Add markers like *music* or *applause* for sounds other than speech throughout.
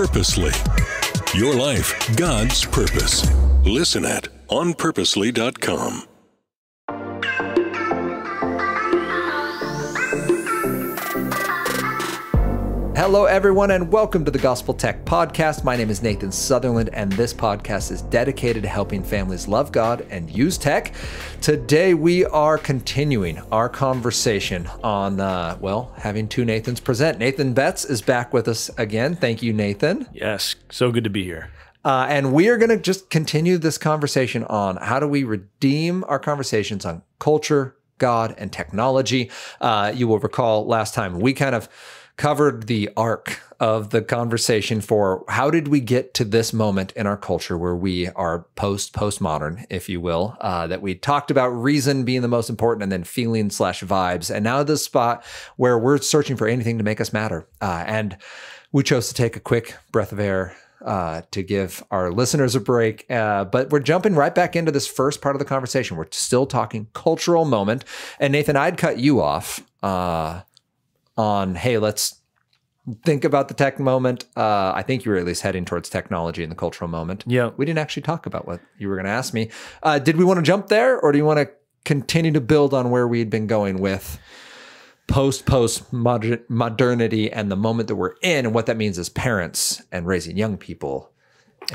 Purposely. Your life, God's purpose. Listen at onpurposely.com. Hello, everyone, and welcome to the Gospel Tech Podcast. My name is Nathan Sutherland, and this podcast is dedicated to helping families love God and use tech. Today, we are continuing our conversation on, uh, well, having two Nathans present. Nathan Betts is back with us again. Thank you, Nathan. Yes, so good to be here. Uh, and we are going to just continue this conversation on how do we redeem our conversations on culture, God, and technology. Uh, you will recall last time we kind of covered the arc of the conversation for how did we get to this moment in our culture where we are post postmodern, if you will, uh, that we talked about reason being the most important and then feeling slash vibes. And now this spot where we're searching for anything to make us matter. Uh, and we chose to take a quick breath of air uh, to give our listeners a break. Uh, but we're jumping right back into this first part of the conversation. We're still talking cultural moment. And Nathan, I'd cut you off uh, on hey, let's think about the tech moment. Uh, I think you were at least heading towards technology and the cultural moment. Yeah, we didn't actually talk about what you were going to ask me. Uh, did we want to jump there, or do you want to continue to build on where we had been going with? post post modernity and the moment that we're in and what that means as parents and raising young people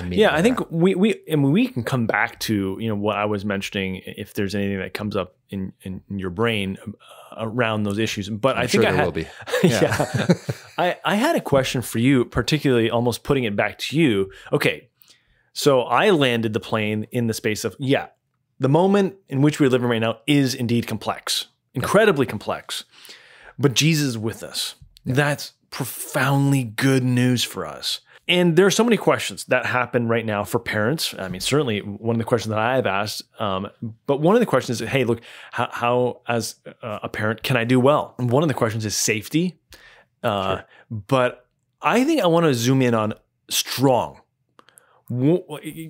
yeah i think we we and we can come back to you know what i was mentioning if there's anything that comes up in in your brain around those issues. But I'm I think sure I will be. *laughs* Yeah, yeah *laughs* I, I had a question for you, particularly almost putting it back to you. Okay, so I landed the plane in the space of yeah, the moment in which we live in right now is indeed complex, incredibly yeah. complex. But Jesus is with us. Yeah. That's profoundly good news for us. And there are so many questions that happen right now for parents. I mean, certainly one of the questions that I have asked, um, but one of the questions is, hey, look, how, how as a parent can I do well? And one of the questions is safety. Uh, sure. But I think I want to zoom in on strong.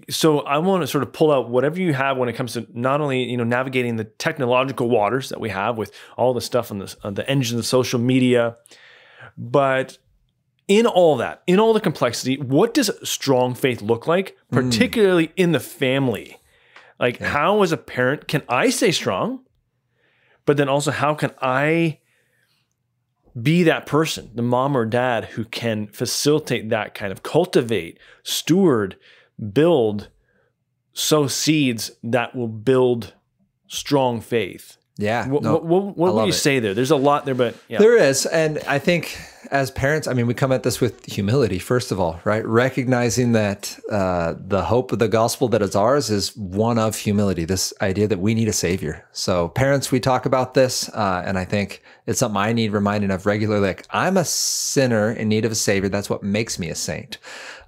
So I want to sort of pull out whatever you have when it comes to not only you know navigating the technological waters that we have with all the stuff on the on the social media, but in all that, in all the complexity, what does strong faith look like, hmm. particularly mm. in the family? Like, yeah. how as a parent can I stay strong? But then also, how can I be that person, the mom or dad who can facilitate that kind of cultivate, steward, build, sow seeds that will build strong faith yeah. What, no, what would you it. say there? There's a lot there, but yeah. there is. And I think as parents, I mean, we come at this with humility, first of all, right? Recognizing that uh, the hope of the gospel that is ours is one of humility, this idea that we need a savior. So, parents, we talk about this, uh, and I think it's something I need reminding of regularly. Like, I'm a sinner in need of a savior. That's what makes me a saint.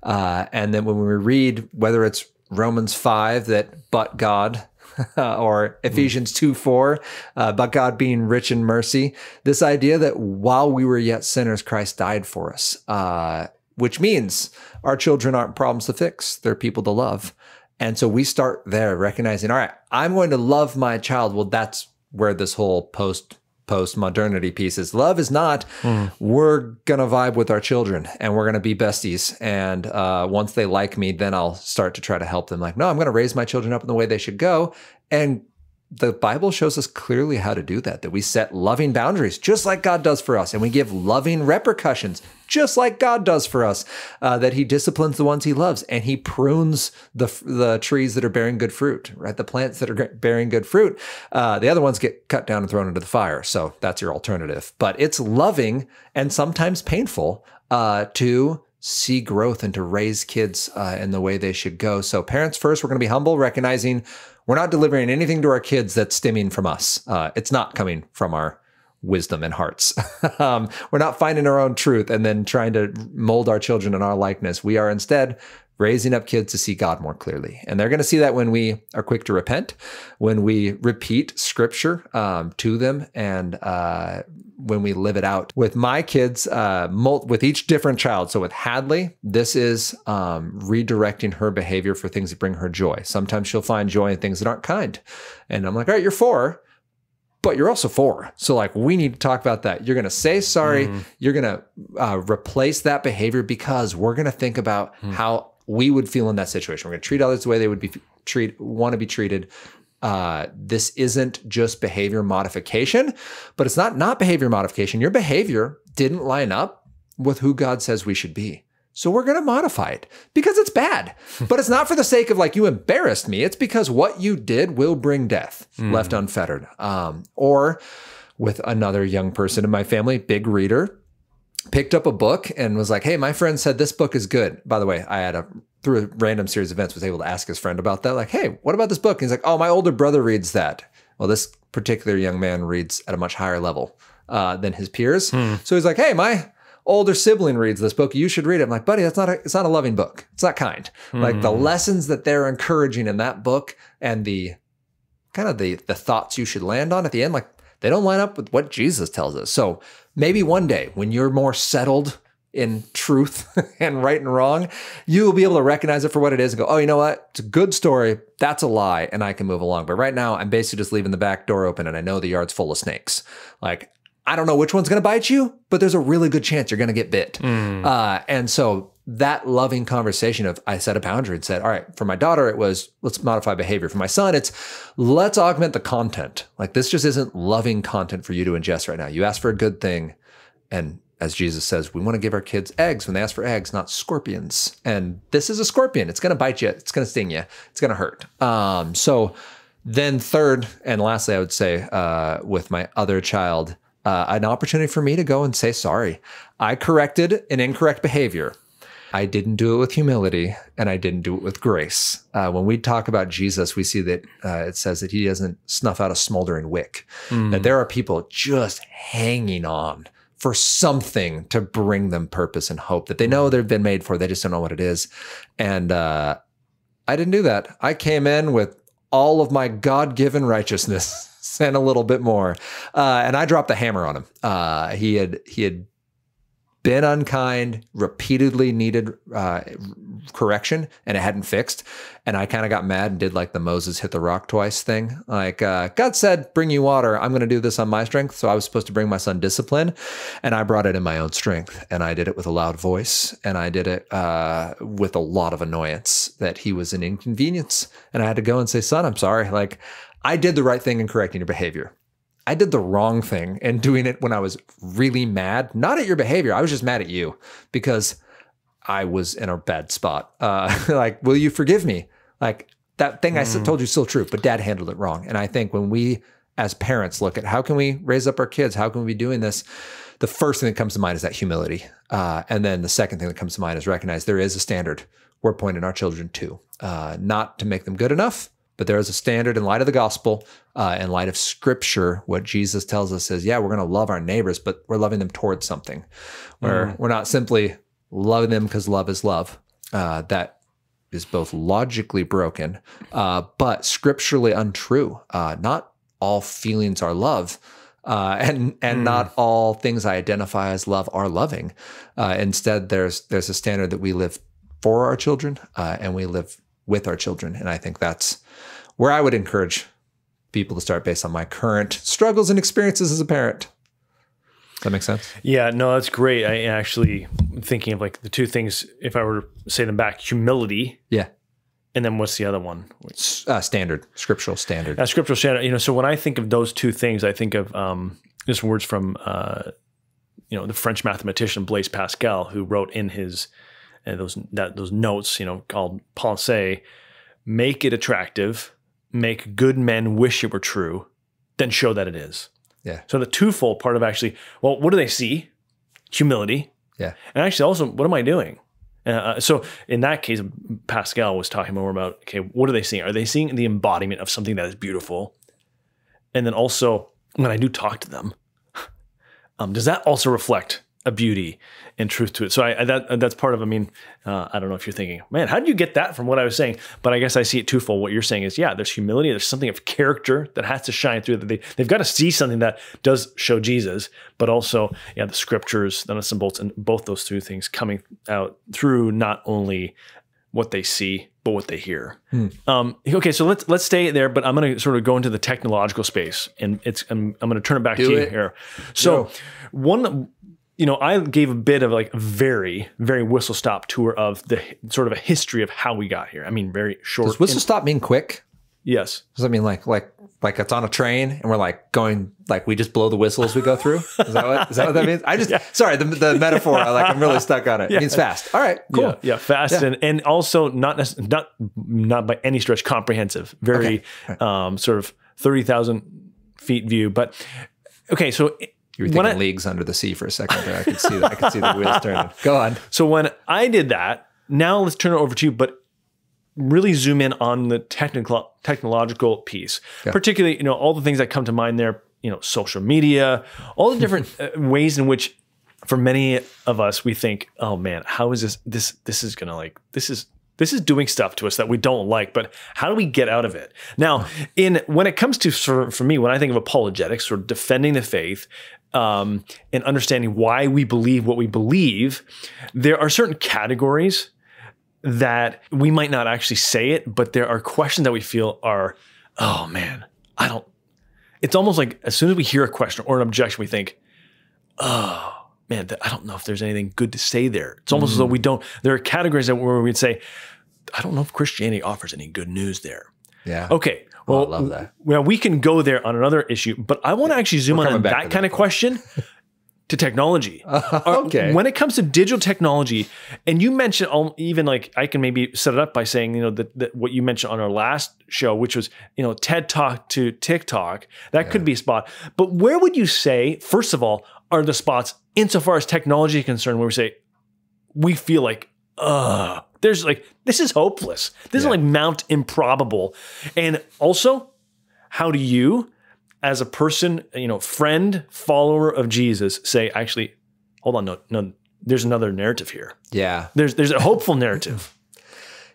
Uh, and then when we read, whether it's Romans 5, that but God *laughs* or Ephesians 2 4, uh, but God being rich in mercy. This idea that while we were yet sinners, Christ died for us, uh, which means our children aren't problems to fix, they're people to love. And so we start there, recognizing, all right, I'm going to love my child. Well, that's where this whole post post modernity pieces. Love is not, mm. we're going to vibe with our children and we're going to be besties. And uh, once they like me, then I'll start to try to help them. Like, no, I'm going to raise my children up in the way they should go. And the Bible shows us clearly how to do that, that we set loving boundaries just like God does for us, and we give loving repercussions just like God does for us, uh, that He disciplines the ones He loves and He prunes the, the trees that are bearing good fruit, right? The plants that are bearing good fruit. Uh, the other ones get cut down and thrown into the fire. So that's your alternative. But it's loving and sometimes painful uh, to see growth and to raise kids uh, in the way they should go. So, parents first, we're going to be humble, recognizing we're not delivering anything to our kids that's stemming from us. Uh, it's not coming from our wisdom and hearts. *laughs* um, we're not finding our own truth and then trying to mold our children in our likeness. We are instead raising up kids to see God more clearly. And they're going to see that when we are quick to repent, when we repeat scripture um, to them, and uh, when we live it out. With my kids, uh, with each different child, so with Hadley, this is um, redirecting her behavior for things that bring her joy. Sometimes she'll find joy in things that aren't kind. And I'm like, all right, you're four but you're also four. So like we need to talk about that. You're gonna say sorry. Mm. You're gonna uh, replace that behavior because we're gonna think about mm. how we would feel in that situation. We're going to treat others the way they would be treat want to be treated. Uh, this isn't just behavior modification, but it's not not behavior modification. Your behavior didn't line up with who God says we should be. So we're going to modify it because it's bad. *laughs* but it's not for the sake of like, you embarrassed me. It's because what you did will bring death mm. left unfettered. Um, or with another young person in my family, big reader, picked up a book and was like, "Hey, my friend said this book is good." By the way, I had a through a random series of events was able to ask his friend about that. Like, "Hey, what about this book?" And he's like, "Oh, my older brother reads that." Well, this particular young man reads at a much higher level uh, than his peers, hmm. so he's like, "Hey, my." Older sibling reads this book. You should read it. I'm like, buddy, that's not a, it's not a loving book. It's not kind. Hmm. Like the lessons that they're encouraging in that book and the kind of the the thoughts you should land on at the end. Like they don't line up with what Jesus tells us. So maybe one day when you're more settled in truth *laughs* and right and wrong, you will be able to recognize it for what it is and go, oh, you know what? It's a good story. That's a lie. And I can move along. But right now, I'm basically just leaving the back door open and I know the yard's full of snakes. Like, I don't know which one's going to bite you, but there's a really good chance you're going to get bit. Mm. Uh, and so that loving conversation of I set a boundary and said, all right, for my daughter, it was let's modify behavior. For my son, it's let's augment the content. Like this just isn't loving content for you to ingest right now. You ask for a good thing. And as Jesus says, we want to give our kids eggs when they ask for eggs, not scorpions. And this is a scorpion. It's going to bite you. It's going to sting you. It's going to hurt. Um, so then third, and lastly, I would say uh, with my other child, uh, an opportunity for me to go and say sorry. I corrected an incorrect behavior I didn't do it with humility and I didn't do it with grace. Uh, when we talk about Jesus, we see that uh, it says that he doesn't snuff out a smoldering wick, mm. that there are people just hanging on for something to bring them purpose and hope that they know hmm. they've been made for. They just don't know what it is. And uh, I didn't do that. I came in with all of my God given righteousness *laughs* and a little bit more. Uh, and I dropped the hammer on him. Uh, he had, he had, been unkind, repeatedly needed uh, correction, and it hadn't fixed. And I kind of got mad and did like the Moses hit the rock twice thing. Like, uh, God said, bring you water. I'm going to do this on my strength. So I was supposed to bring my son discipline, and I brought it in my own strength. And I did it with a loud voice, and I did it uh, with a lot of annoyance that he was an inconvenience. And I had to go and say, Son, I'm sorry. Like, I did the right thing in correcting your behavior. I did the wrong thing and doing it when I was really mad, not at your behavior. I was just mad at you because I was in a bad spot. Uh, *laughs* like, will you forgive me? Like that thing mm. I told you is still true, but dad handled it wrong. And I think when we as parents look at how can we raise up our kids? How can we be doing this? The first thing that comes to mind is that humility. Uh, and then the second thing that comes to mind is recognize there is a standard we're pointing our children to, uh, not to make them good enough, but there is a standard in light of the gospel, uh, in light of scripture, what Jesus tells us is, yeah, we're going to love our neighbors, but we're loving them towards something. Where mm. Mm-hmm. we're not simply loving them because love is love. Uh, that is both logically broken, uh, but scripturally untrue. Uh, not all feelings are love. Uh, and and mm. not all things I identify as love are loving. Uh, instead, there's there's a standard that we live for our children, and we live with our children, and I think that's where I would encourage people to start based on my current struggles and experiences as a parent. Does that make sense? Yeah, no, that's great. I actually thinking of like the two things. If I were to say them back, humility. Yeah. And then what's the other one? Uh, standard, scriptural standard. Uh, scriptural standard. You know, so when I think of those two things, I think of um, just words from, uh, you know, the French mathematician Blaise Pascal, who wrote in his uh, those that those notes, you know, called pensée, make it attractive, make good men wish it were true then show that it is. Yeah. So the twofold part of actually, well, what do they see? Humility. Yeah. And actually, also, what am I doing? Uh, uh, so in that case, Pascal was talking more about okay, what are they seeing? Are they seeing the embodiment of something that is beautiful? And then also, when I do talk to them, *laughs* um, does that also reflect a beauty and truth to it. So I, I that that's part of. I mean, uh, I don't know if you're thinking, man, how did you get that from what I was saying? But I guess I see it twofold. What you're saying is, yeah, there's humility. There's something of character that has to shine through. That they they've got to see something that does show Jesus, but also yeah, the scriptures, the nuts and bolts, and both those two things coming out through not only what they see but what they hear. Hmm. Um, okay, so let's let's stay there, but I'm going to sort of go into the technological space, and it's I'm, I'm going to turn it back Do to it. you here. So Yo. one you know, I gave a bit of like a very, very whistle stop tour of the sort of a history of how we got here. I mean, very short. Does whistle stop mean quick? Yes. Does that mean like like like it's on a train and we're like going like we just blow the whistle as we go through? Is that what, is that, what that means? I just *laughs* yeah. sorry the, the metaphor. I like I'm really stuck on it. Yeah. It means fast. All right, cool. Yeah, yeah fast and and also not not not by any stretch comprehensive. Very okay. um, sort of thirty thousand feet view, but okay. So you were thinking I, leagues under the sea for a second there. I could see that. I could see the wheels turning. Go on. So when I did that, now let's turn it over to you, but really zoom in on the technical technological piece, yeah. particularly you know all the things that come to mind there. You know, social media, all the different *laughs* uh, ways in which, for many of us, we think, oh man, how is this? This this is gonna like this is this is doing stuff to us that we don't like but how do we get out of it now in when it comes to for, for me when i think of apologetics or defending the faith um, and understanding why we believe what we believe, there are certain categories that we might not actually say it, but there are questions that we feel are, oh man, I don't. It's almost like as soon as we hear a question or an objection, we think, oh man, I don't know if there's anything good to say there. It's almost mm. as though mm. we don't. There are categories that where we'd say, I don't know if Christianity offers any good news there. Yeah. Okay. Well, I love that. Well, we can go there on another issue, but I want to actually zoom We're on, on that kind of question to technology. Uh, *laughs* okay. When it comes to digital technology, and you mentioned even like I can maybe set it up by saying you know that, that what you mentioned on our last show, which was you know TED Talk to TikTok, that yeah. could be a spot. But where would you say first of all are the spots insofar as technology is concerned where we say we feel like uh there's like, this is hopeless. This yeah. is like Mount Improbable. And also, how do you, as a person, you know, friend, follower of Jesus, say, actually, hold on, no, no, there's another narrative here. Yeah. There's there's a hopeful narrative. *clears throat*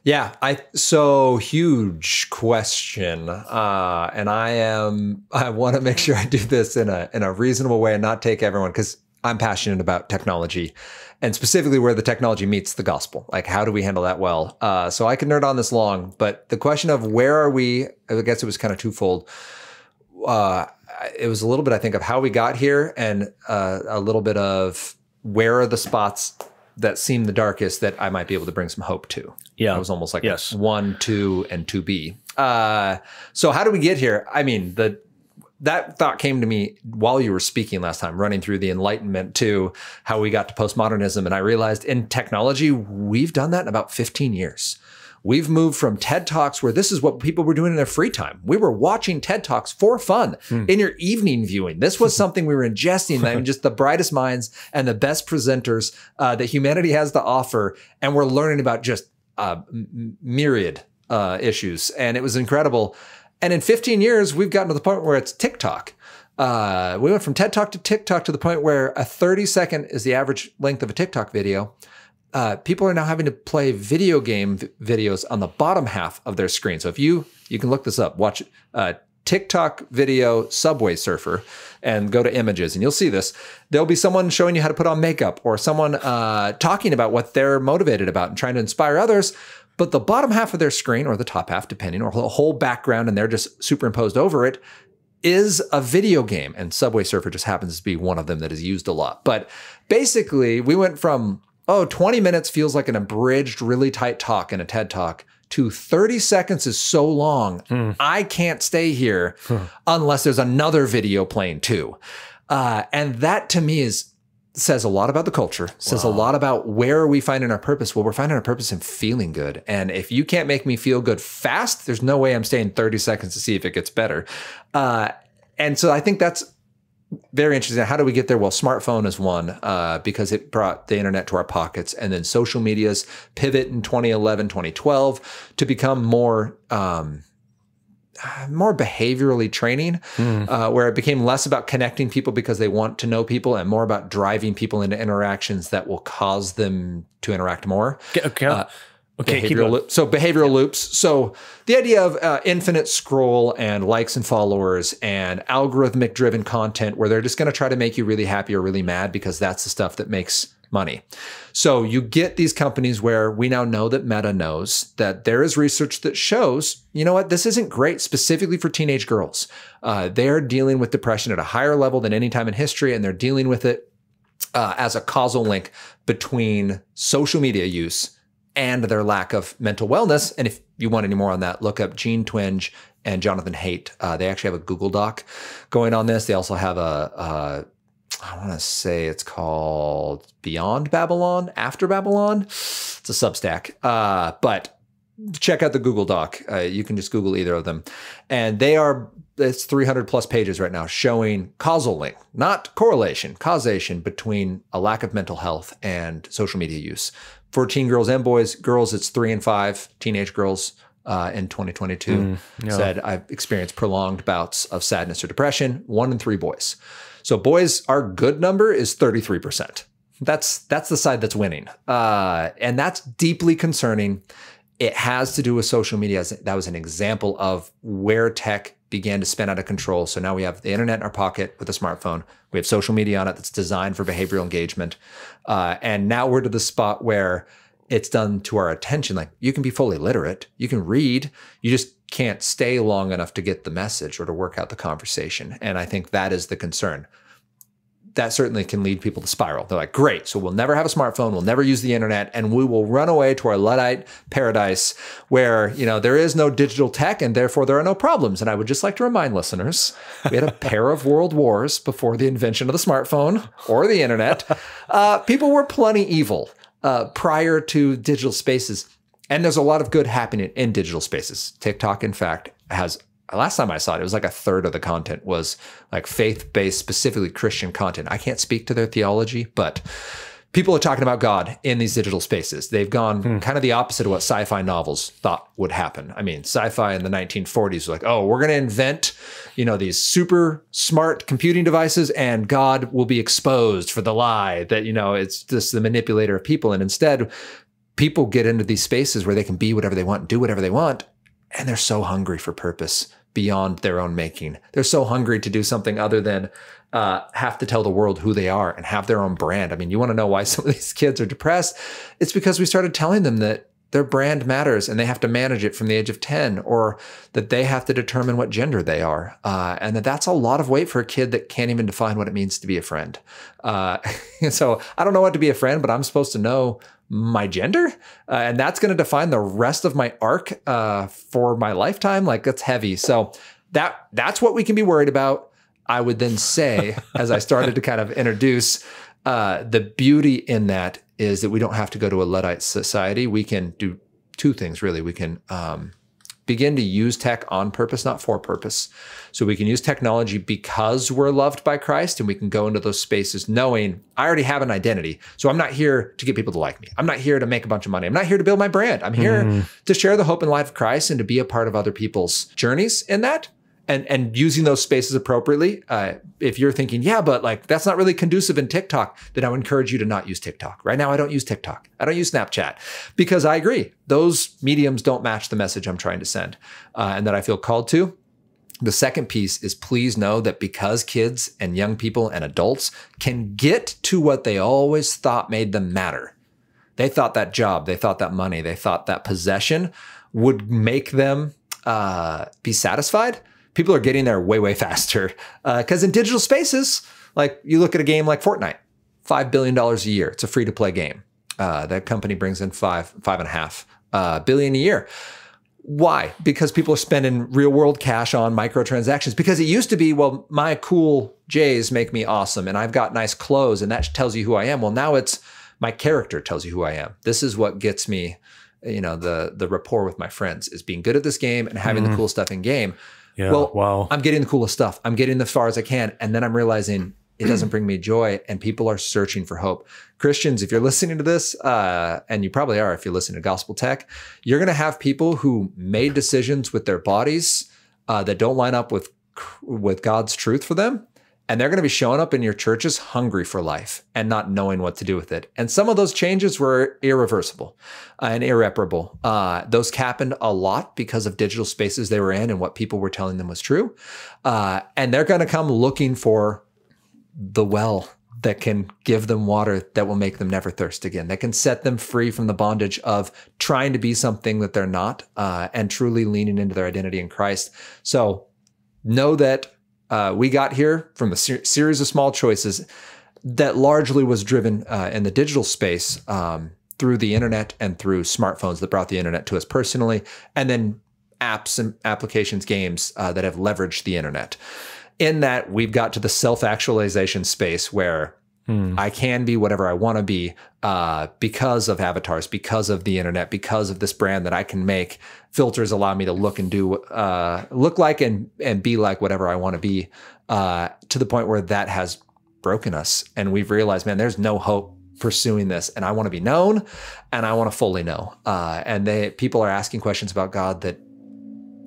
Yeah, I so huge question, uh, and I am I want to make sure I do this in a in a reasonable way and not take everyone because I'm passionate about technology and specifically where the technology meets the gospel. Like, how do we handle that well? Uh, so I can nerd on this long, but the question of where are we, I guess it was kind of twofold. Uh, it was a little bit, I think, of how we got here and uh, a little bit of where are the spots that seem the darkest that I might be able to bring some hope to. Yeah. It was almost like yes. one, two, and two B. Uh, so how do we get here? I mean, the that thought came to me while you were speaking last time, running through the Enlightenment to how we got to postmodernism. And I realized in technology, we've done that in about 15 years. We've moved from TED Talks where this is what people were doing in their free time. We were watching TED Talks for fun mm. in your evening viewing. This was *laughs* something we were ingesting. I mean, *laughs* just the brightest minds and the best presenters uh, that humanity has to offer. And we're learning about just uh, myriad uh, issues. And it was incredible. And in 15 years, we've gotten to the point where it's TikTok. Uh, we went from TED Talk to TikTok to the point where a 30 second is the average length of a TikTok video. Uh, people are now having to play video game videos on the bottom half of their screen. So if you you can look this up, watch uh, TikTok video Subway Surfer, and go to images, and you'll see this. There'll be someone showing you how to put on makeup, or someone uh, talking about what they're motivated about and trying to inspire others. But the bottom half of their screen, or the top half, depending, or the whole background, and they're just superimposed over it, is a video game. And Subway Surfer just happens to be one of them that is used a lot. But basically, we went from, oh, 20 minutes feels like an abridged, really tight talk in a TED talk to 30 seconds is so long. Mm. I can't stay here unless there's another video playing too. Uh, and that to me is says a lot about the culture, says wow. a lot about where are we finding our purpose. Well, we're finding our purpose in feeling good. And if you can't make me feel good fast, there's no way I'm staying 30 seconds to see if it gets better. Uh, and so I think that's very interesting. How do we get there? Well, smartphone is one uh, because it brought the internet to our pockets, and then social media's pivot in 2011, 2012 to become more. Um, uh, more behaviorally training, mm. uh, where it became less about connecting people because they want to know people and more about driving people into interactions that will cause them to interact more. Okay. Uh, Okay, behavioral loop. so behavioral yeah. loops. So the idea of uh, infinite scroll and likes and followers and algorithmic driven content where they're just going to try to make you really happy or really mad because that's the stuff that makes money. So you get these companies where we now know that Meta knows that there is research that shows, you know what, this isn't great specifically for teenage girls. Uh, they're dealing with depression at a higher level than any time in history, and they're dealing with it uh, as a causal link between social media use and their lack of mental wellness. And if you want any more on that, look up Gene Twinge and Jonathan Haidt. Uh, they actually have a Google Doc going on this. They also have a, uh, I want to say it's called Beyond Babylon, After Babylon. It's a Substack. Uh, but check out the Google Doc. Uh, you can just Google either of them. And they are, it's 300 plus pages right now showing causal link, not correlation, causation between a lack of mental health and social media use. For teen girls and boys, girls, it's three and five, teenage girls, uh, in 2022 mm, yeah. said I've experienced prolonged bouts of sadness or depression. One in three boys. So boys, our good number is 33%. That's that's the side that's winning. Uh, and that's deeply concerning. It has to do with social media. That was an example of where tech began to spin out of control. So now we have the internet in our pocket with a smartphone. We have social media on it that's designed for behavioral engagement. Uh, and now we're to the spot where it's done to our attention. Like you can be fully literate, you can read, you just can't stay long enough to get the message or to work out the conversation. And I think that is the concern. That certainly can lead people to spiral. They're like, great, so we'll never have a smartphone, we'll never use the internet, and we will run away to our Luddite paradise where, you know, there is no digital tech and therefore there are no problems. And I would just like to remind listeners, we had a *laughs* pair of world wars before the invention of the smartphone or the internet. Uh, people were plenty evil uh, prior to digital spaces and there's a lot of good happening in digital spaces. TikTok, in fact, has last time I saw it, it was like a third of the content was like faith based, specifically Christian content. I can't speak to their theology, but people are talking about God in these digital spaces. They've gone hmm. kind of the opposite of what sci fi novels thought would happen. I mean, sci fi in the 1940s was like, oh, we're going to invent, you know, these super smart computing devices and God will be exposed for the lie that, you know, it's just the manipulator of people. And instead, people get into these spaces where they can be whatever they want, do whatever they want, and they're so hungry for purpose beyond their own making. They're so hungry to do something other than uh, have to tell the world who they are and have their own brand. I mean, you want to know why *laughs* some of these kids are depressed? It's because we started telling them that their brand matters and they have to manage it from the age of 10 or that they have to determine what gender they are uh, and that that's a lot of weight for a kid that can't even define what it means to be a friend uh, *laughs* so i don't know what to be a friend but i'm supposed to know my gender uh, and that's going to define the rest of my arc uh, for my lifetime like that's heavy so that that's what we can be worried about i would then say *laughs* as i started to kind of introduce uh, the beauty in that is that we don't have to go to a Luddite society. We can do two things really. We can um, begin to use tech on purpose, not for purpose. So we can use technology because we're loved by Christ and we can go into those spaces knowing I already have an identity. So I'm not here to get people to like me. I'm not here to make a bunch of money. I'm not here to build my brand. I'm here mm. to share the hope and life of Christ and to be a part of other people's journeys in that and and using those spaces appropriately. Uh, if you're thinking, yeah, but like that's not really conducive in TikTok, then I would encourage you to not use TikTok. Right now, I don't use TikTok. I don't use Snapchat because I agree those mediums don't match the message I'm trying to send uh, and that I feel called to. The second piece is please know that because kids and young people and adults can get to what they always thought made them matter. They thought that job, they thought that money, they thought that possession would make them uh, be satisfied people are getting there way, way *laughs* faster. Because uh, in digital spaces, like you look at a game like Fortnite, $5 billion a year. It's a free to play game. Uh, that company brings in five, five and a half uh, billion a year. Why? Because people are spending real world cash on microtransactions. Because it used to be, well, my cool J's make me awesome and I've got nice clothes and that tells you who I am. Well, now it's my character tells you who I am. This is what gets me, you know, the the rapport with my friends is being good at this game and having mm -hmm. the cool stuff in game. Yeah. Well, wow. I'm getting the coolest stuff. I'm getting as far as I can. And then I'm realizing it doesn't bring me joy and people are searching for hope. Christians, if you're listening to this, uh, and you probably are if you listen to gospel tech, you're going to have people who made decisions with their bodies uh, that don't line up with with God's truth for them and they're going to be showing up in your churches hungry for life and not knowing what to do with it. And some of those changes were irreversible and irreparable. Uh, those happened a lot because of digital spaces they were in and what people were telling them was true. Uh, and they're going to come looking for the well that can give them water that will make them never thirst again, that can set them free from the bondage of trying to be something that they're not uh, and truly leaning into their identity in Christ. So know that uh, we got here from a ser- series of small choices that largely was driven uh, in the digital space um, through the internet and through smartphones that brought the internet to us personally, and then apps and applications, games uh, that have leveraged the internet. In that, we've got to the self actualization space where Mm. I can be whatever I want to be uh, because of avatars, because of the internet, because of this brand that I can make. Filters allow me to look and do uh, look like and and be like whatever I want to be. Uh, to the point where that has broken us, and we've realized, man, there's no hope pursuing this, and I want to be known, and I want to fully know. Uh, and they people are asking questions about God that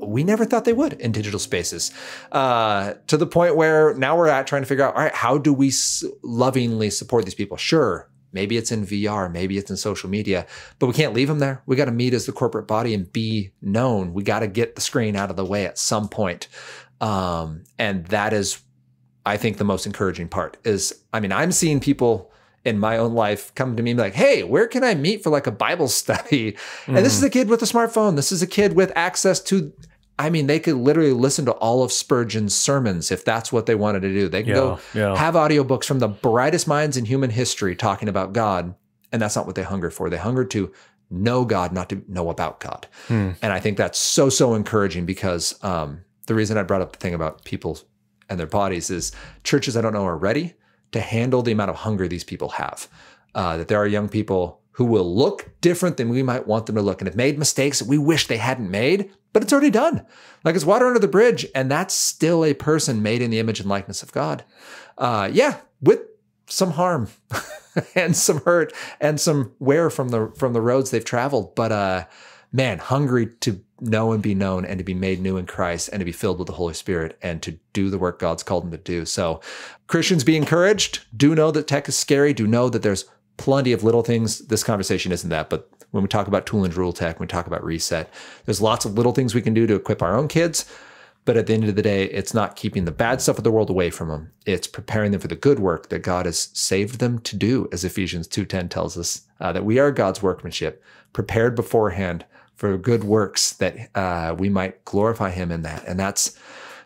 we never thought they would in digital spaces uh, to the point where now we're at trying to figure out all right how do we lovingly support these people sure maybe it's in vr maybe it's in social media but we can't leave them there we got to meet as the corporate body and be known we got to get the screen out of the way at some point um, and that is i think the most encouraging part is i mean i'm seeing people in my own life come to me like, hey, where can I meet for like a Bible *laughs* study? Mm And this mm. is a kid with a smartphone. This is a kid with access to I mean, they could literally listen to all of Spurgeon's sermons if that's what they wanted to do. They can yeah, go yeah. have audiobooks from the brightest minds in human history talking about God. And that's not what they hunger for. They hunger to know God, not to know about God. Hmm. And I think that's so, so encouraging because um, the reason I brought up the thing about people and their bodies is churches I don't know are ready to handle the amount of hunger these people have. Uh, that there are young people who will look different than we might want them to look and have made mistakes that we wish they hadn't made but it's already done. Like it's water under the bridge, and that's still a person made in the image and likeness of God. Uh, yeah, with some harm *laughs* and some hurt and some wear from the from the roads they've traveled, but uh, man, hungry to know and be known and to be made new in Christ and to be filled with the Holy Spirit and to do the work God's called them to do. So, Christians, be encouraged. Do know that tech is scary. Do know that there's plenty of little things. This conversation isn't that, but when we talk about tool and rule tech, when we talk about reset, there's lots of little things we can do to equip our own kids. But at the end of the day, it's not keeping the bad stuff of the world away from them. It's preparing them for the good work that God has saved them to do, as Ephesians 2.10 tells us, uh, that we are God's workmanship, prepared beforehand for good works that uh, we might glorify him in that. And that's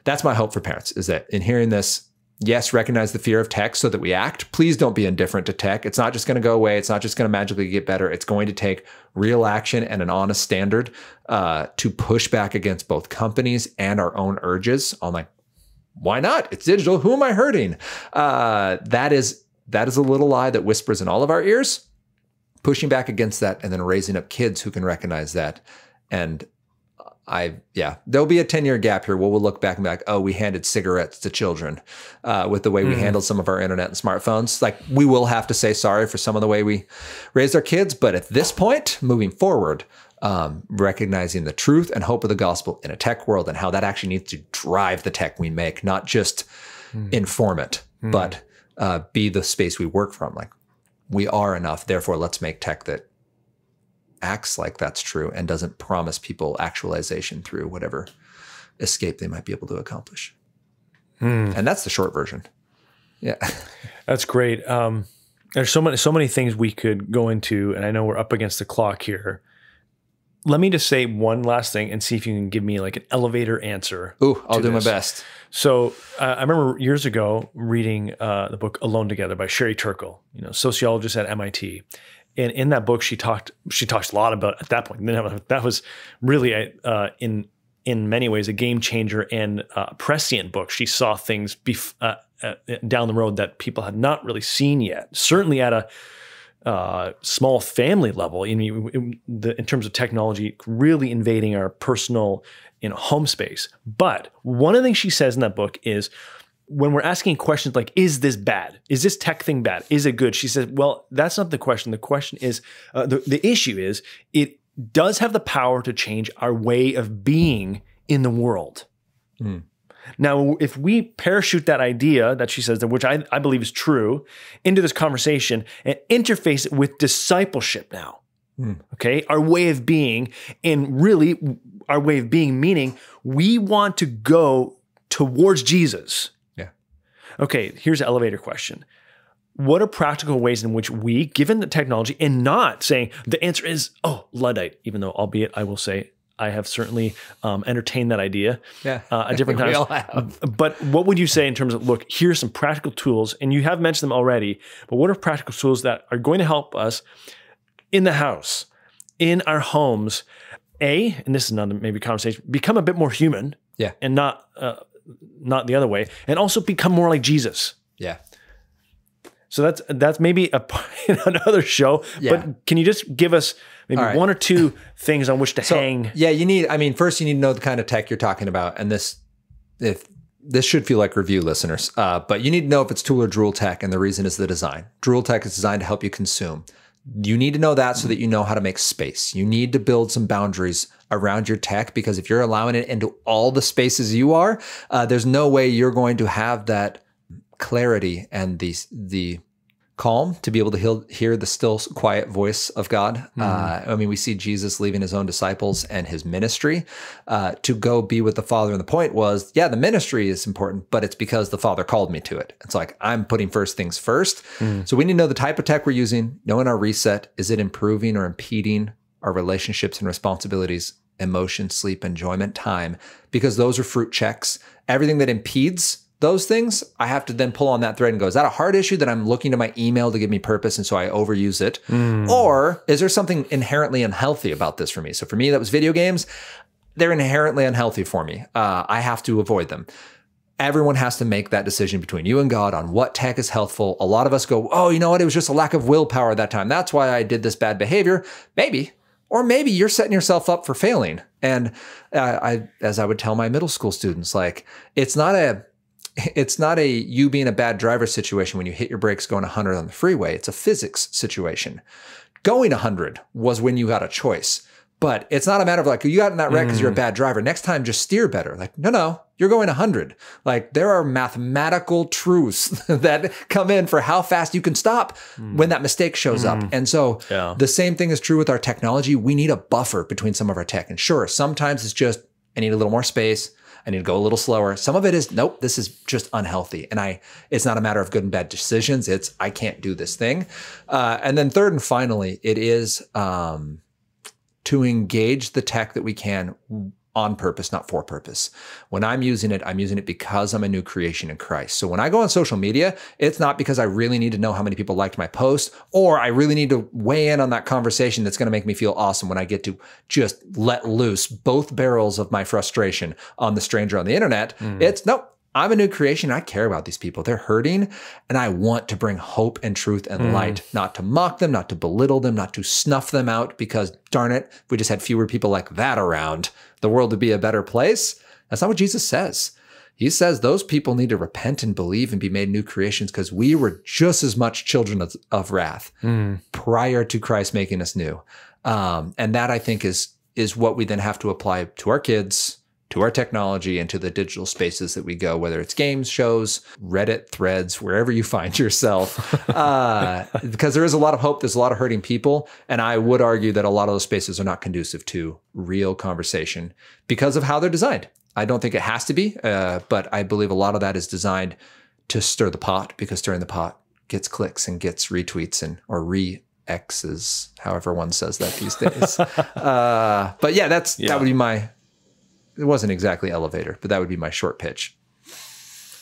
that's my hope for parents is that in hearing this, yes, recognize the fear of tech so that we act. Please don't be indifferent to tech. It's not just going to go away. It's not just going to magically get better. It's going to take real action and an honest standard uh, to push back against both companies and our own urges on like, why not? It's digital. Who am I hurting? Uh, that is that is a little lie that whispers in all of our ears. Pushing back against that and then raising up kids who can recognize that and I yeah, there'll be a ten year gap here where we'll look back and be like, oh, we handed cigarettes to children uh, with the way we mm-hmm. handled some of our internet and smartphones. Like we will have to say sorry for some of the way we raised our kids, but at this point, moving forward, um, recognizing the truth and hope of the gospel in a tech world and how that actually needs to drive the tech we make, not just mm-hmm. inform it, mm-hmm. but uh, be the space we work from. Like we are enough, therefore, let's make tech that acts like that's true and doesn't promise people actualization through whatever escape they might be able to accomplish. Hmm. And that's the short version. Yeah. *laughs* That's great. Um, there's so many, so many things we could go into, and I know we're up against the clock here. Let me just say one last thing and see if you can give me like an elevator answer. Ooh, I'll do this. my best. So uh, I remember years ago reading uh, the book Alone Together by Sherry Turkle, you know, sociologist at MIT, and in that book, she talked she talks a lot about at that point. *laughs* That was really uh, in in many ways a game changer and a uh, prescient book. She saw things uh, uh, down the road that people had not really seen yet. Certainly at a uh, small family level, in, in, the, in, terms of technology, really invading our personal you know, home space. But one of the things she says in that book is when we're asking questions like, is this bad? Is this tech thing bad? Is it good? She says, well, that's not the question. The question is, uh, the, the issue is, it does have the power to change our way of being in the world. Mm. Now, if we parachute that idea that she says, that, which I, I believe is true, into this conversation and interface it with discipleship now, mm. okay, our way of being, and really our way of being, meaning we want to go towards Jesus Okay, here's an elevator question. What are practical ways in which we, given the technology, and not saying the answer is, oh, Luddite, even though, albeit, I will say, I have certainly um, entertained that idea yeah, uh, at *laughs* different times. But what would you say in terms of look? Here's some practical tools, and you have mentioned them already. But what are practical tools that are going to help us in the house, in our homes? A, and this is another maybe conversation. Become a bit more human, yeah, and not uh, not the other way, and also become more like Jesus. Yeah. So that's that's maybe a *laughs* another show. Yeah. But can you just give us maybe right. one or two *laughs* things on which to so, hang? Yeah, you need. I mean, first you need to know the kind of tech you're talking about, and this if this should feel like review listeners, uh, but you need to know if it's tool or Drool Tech, and the reason is the design. Drool Tech is designed to help you consume. You need to know that so that you know how to make space. You need to build some boundaries around your tech because if you're allowing it into all the spaces you are, uh, there's no way you're going to have that clarity and the the calm to be able to heal, hear the still quiet voice of God. Mm-hmm. Uh, I mean, we see Jesus leaving his own disciples and his ministry uh, to go be with the Father. And the point was, yeah, the ministry is important, but it's because the Father called me to it. It's like I'm putting first things first. Mm-hmm. So we need to know the type of tech we're using, knowing our reset. Is it improving or impeding our relationships and responsibilities, emotion, sleep, enjoyment, time, because those are fruit checks. Everything that impedes those things, I have to then pull on that thread and go, is that a hard issue that I'm looking to my email to give me purpose? And so I overuse it. Mm. Or is there something inherently unhealthy about this for me? So for me, that was video games. They're inherently unhealthy for me. Uh, I have to avoid them everyone has to make that decision between you and God on what tech is healthful. A lot of us go, oh, you know what? It was just a lack of willpower that time. That's why I did this bad behavior. Maybe, or maybe you're setting yourself up for failing. And uh, I, as I would tell my middle school students, like it's not a, it's not a you being a bad driver situation when you hit your brakes going 100 on the freeway. It's a physics situation. Going 100 was when you had a choice. But it's not a matter of like, you got in that wreck because you're a mm. bad driver. Next time, just steer better. Like, no, no, you're going 100. Like, there are mathematical truths *laughs* that come in for how fast you can stop mm. when that mistake shows mm. up. And so, yeah. the same thing is true with our technology. We need a buffer between some of our tech. And sure, sometimes it's just, I need a little more space. I need to go a little slower. Some of it is, nope, this is just unhealthy. And I, it's not a matter of good and bad decisions. It's, I can't do this thing. Uh, and then, third and finally, it is, um, to engage the tech that we can on purpose, not for purpose. When I'm using it, I'm using it because I'm a new creation in Christ. So when I go on social media, it's not because I really need to know how many people liked my post or I really need to weigh in on that conversation that's going to make me feel awesome when I get to just let loose both barrels of my frustration on the stranger on the internet. Mm. It's nope, I'm a new creation. I care about these people. They're hurting, and I want to bring hope and truth and mm. light, not to mock them, not to belittle them, not to snuff them out, because darn it, if we just had fewer people like that around, the world would be a better place. That's not what Jesus says. He says those people need to repent and believe and be made new creations because we were just as much children of, of wrath mm. prior to Christ making us new. Um, and that I think is is what we then have to apply to our kids, to our technology and to the digital spaces that we go, whether it's games, shows, Reddit, threads, wherever you find yourself. *laughs* uh, because there is a lot of hope, there's a lot of hurting people. And I would argue that a lot of those spaces are not conducive to real conversation because of how they're designed. I don't think it has to be, uh, but I believe a lot of that is designed to stir the pot because stirring the pot gets clicks and gets retweets and or re X's, however one says that these days. *laughs* uh, but yeah, that's yeah. that would be my it wasn't exactly elevator, but that would be my short pitch.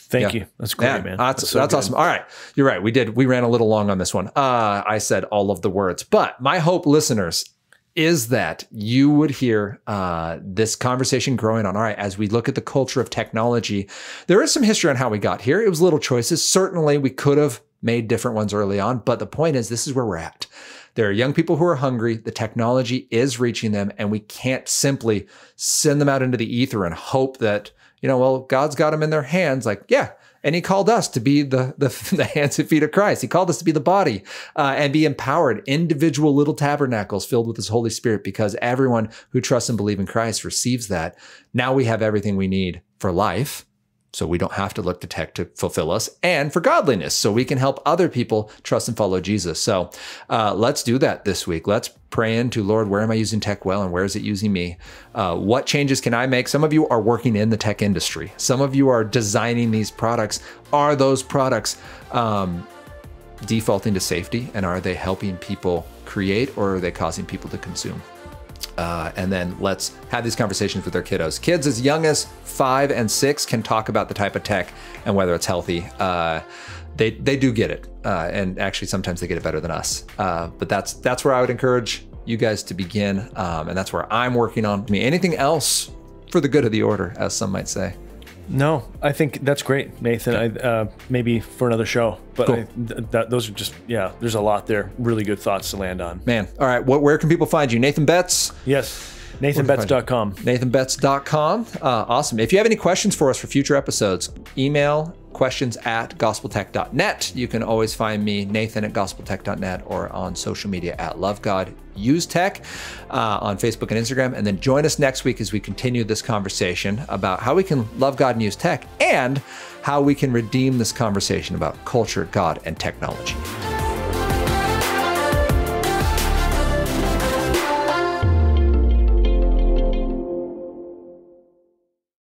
Thank yeah. you. That's great, yeah, man. That's, that's, so that's awesome. All right. You're right. We did. We ran a little long on this one. Uh, I said all of the words, but my hope, listeners, is that you would hear uh, this conversation growing on. All right, as we look at the culture of technology, there is some history on how we got here. It was little choices. Certainly, we could have made different ones early on, but the point is, this is where we're at. There are young people who are hungry. The technology is reaching them, and we can't simply send them out into the ether and hope that, you know, well, God's got them in their hands. Like, yeah, and he called us to be the, the, *laughs* the, hands and feet of Christ. He called us to be the body uh, and be empowered, individual little tabernacles filled with his Holy Spirit, because everyone who trusts and believes in Christ receives that. Now we have everything we need for life so we don't have to look to tech to fulfill us, and for godliness, so we can help other people trust and follow Jesus. So uh, let's do that this week. Let's pray into Lord, where am I using tech well, and where is it using me? Uh, what changes can I make? Some of you are working in the tech industry. Some of you are designing these products. Are those products um, defaulting to safety, and are they helping people create, or are they causing people to consume? Uh, and then let's have these conversations with their kiddos. Kids as young as five and six can talk about the type of tech and whether it's healthy. Uh, they they do get it, uh, and actually sometimes they get it better than us. Uh, but that's that's where I would encourage you guys to begin, um, and that's where I'm working on. I mean, anything else for the good of the order, as some might say. No, I think that's great, Nathan. Okay. I, uh, maybe for another show, but cool. I, th- those are just yeah. There's a lot there. Really good thoughts to land on, man. All right, what, where can people find you, Nathan Betts? Yes. NathanBetz.com. NathanBetz.com. Uh, awesome. If you have any questions for us for future episodes, email questions at gospeltech.net. You can always find me, Nathan at gospeltech.net, or on social media at LoveGodUseTech uh, on Facebook and Instagram. And then join us next week as we continue this conversation about how we can love God and use tech and how we can redeem this conversation about culture, God, and technology.